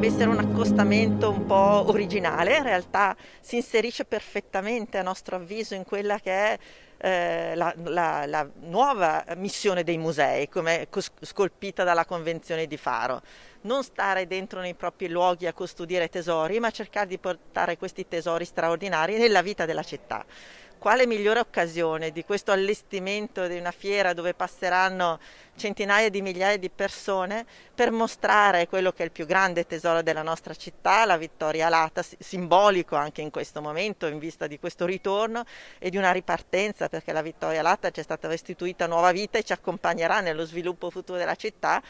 potrebbe essere un accostamento un po' originale, in realtà si inserisce perfettamente a nostro avviso in quella che è eh, la, la, la, nuova missione dei musei, come scolpita dalla Convenzione di Faro. Non stare dentro nei propri luoghi a custodire tesori, ma cercare di portare questi tesori straordinari nella vita della città quale migliore occasione di questo allestimento di una fiera dove passeranno centinaia di migliaia di persone per mostrare quello che è il più grande tesoro della nostra città, la Vittoria alata, simbolico anche in questo momento in vista di questo ritorno e di una ripartenza perché la Vittoria alata ci è stata restituita nuova vita e ci accompagnerà nello sviluppo futuro della città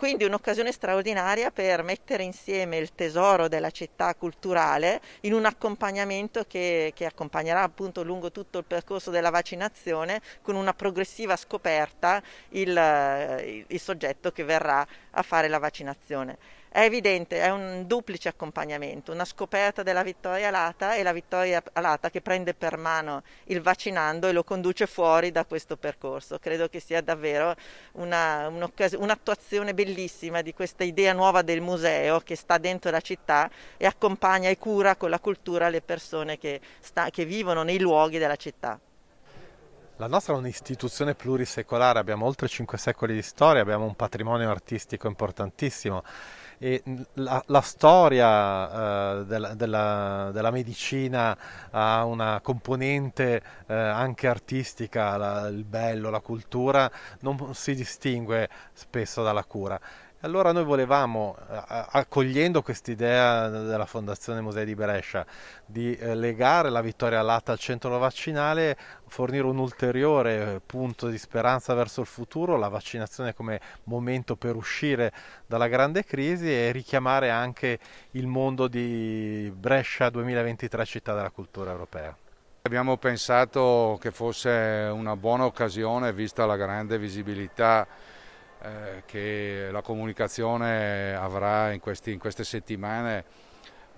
quindi un'occasione straordinaria per mettere insieme il tesoro della città culturale in un accompagnamento che, che accompagnerà appunto lungo tutto il percorso della vaccinazione con una progressiva scoperta il, il, il soggetto che verrà a fare la vaccinazione. È evidente, è un duplice accompagnamento, una scoperta della vittoria alata e la vittoria alata che prende per mano il vaccinando e lo conduce fuori da questo percorso. Credo che sia davvero una, un'attuazione bellissima di questa idea nuova del museo che sta dentro la città e accompagna e cura con la cultura le persone che, sta, che vivono nei luoghi della città. La nostra è un'istituzione plurisecolare, abbiamo oltre cinque secoli di storia, abbiamo un patrimonio artistico importantissimo e la, la storia eh, della, della, della, medicina ha una componente eh, anche artistica, la, il bello, la cultura, non si distingue spesso dalla cura. Allora noi volevamo, eh, accogliendo quest'idea della Fondazione Musei di Brescia, di eh, legare la vittoria all'atta al centro vaccinale, fornire un ulteriore eh, punto di speranza verso il futuro, la vaccinazione come momento per uscire dalla grande crisi e richiamare anche il mondo di Brescia 2023 Città della Cultura Europea. Abbiamo pensato che fosse una buona occasione, vista la grande visibilità eh, che la comunicazione avrà in, questi, in queste settimane,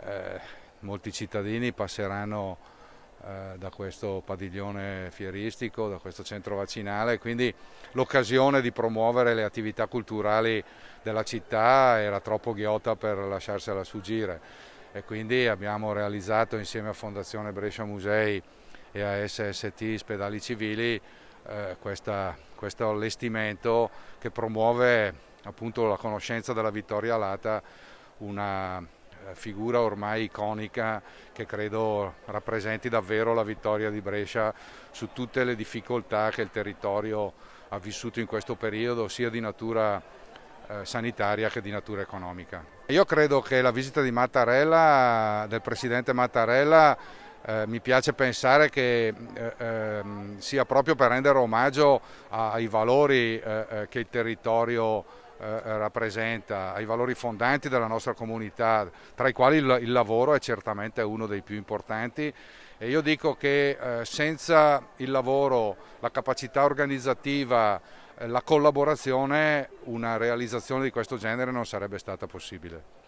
eh, molti cittadini passeranno eh, da questo padiglione fieristico, da questo centro vaccinale, quindi l'occasione di promuovere le attività culturali della città era troppo ghiotta per lasciarsela sfuggire e quindi abbiamo realizzato insieme a Fondazione Brescia Musei e a SST Spedali Civili eh, questa, questo allestimento che promuove appunto la conoscenza della Vittoria Alata, una eh, figura ormai iconica che credo rappresenti davvero la vittoria di Brescia su tutte le difficoltà che il territorio ha vissuto in questo periodo, sia di natura eh, sanitaria che di natura economica. Io credo che la visita di Mattarella, del presidente Mattarella eh, mi piace pensare che eh, eh, sia proprio per rendere omaggio ai valori eh, eh, che il territorio eh, rappresenta, ai valori fondanti della nostra comunità, tra i quali il, il, lavoro è certamente uno dei più importanti e io dico che senza il lavoro, la capacità organizzativa, la collaborazione, una realizzazione di questo genere non sarebbe stata possibile.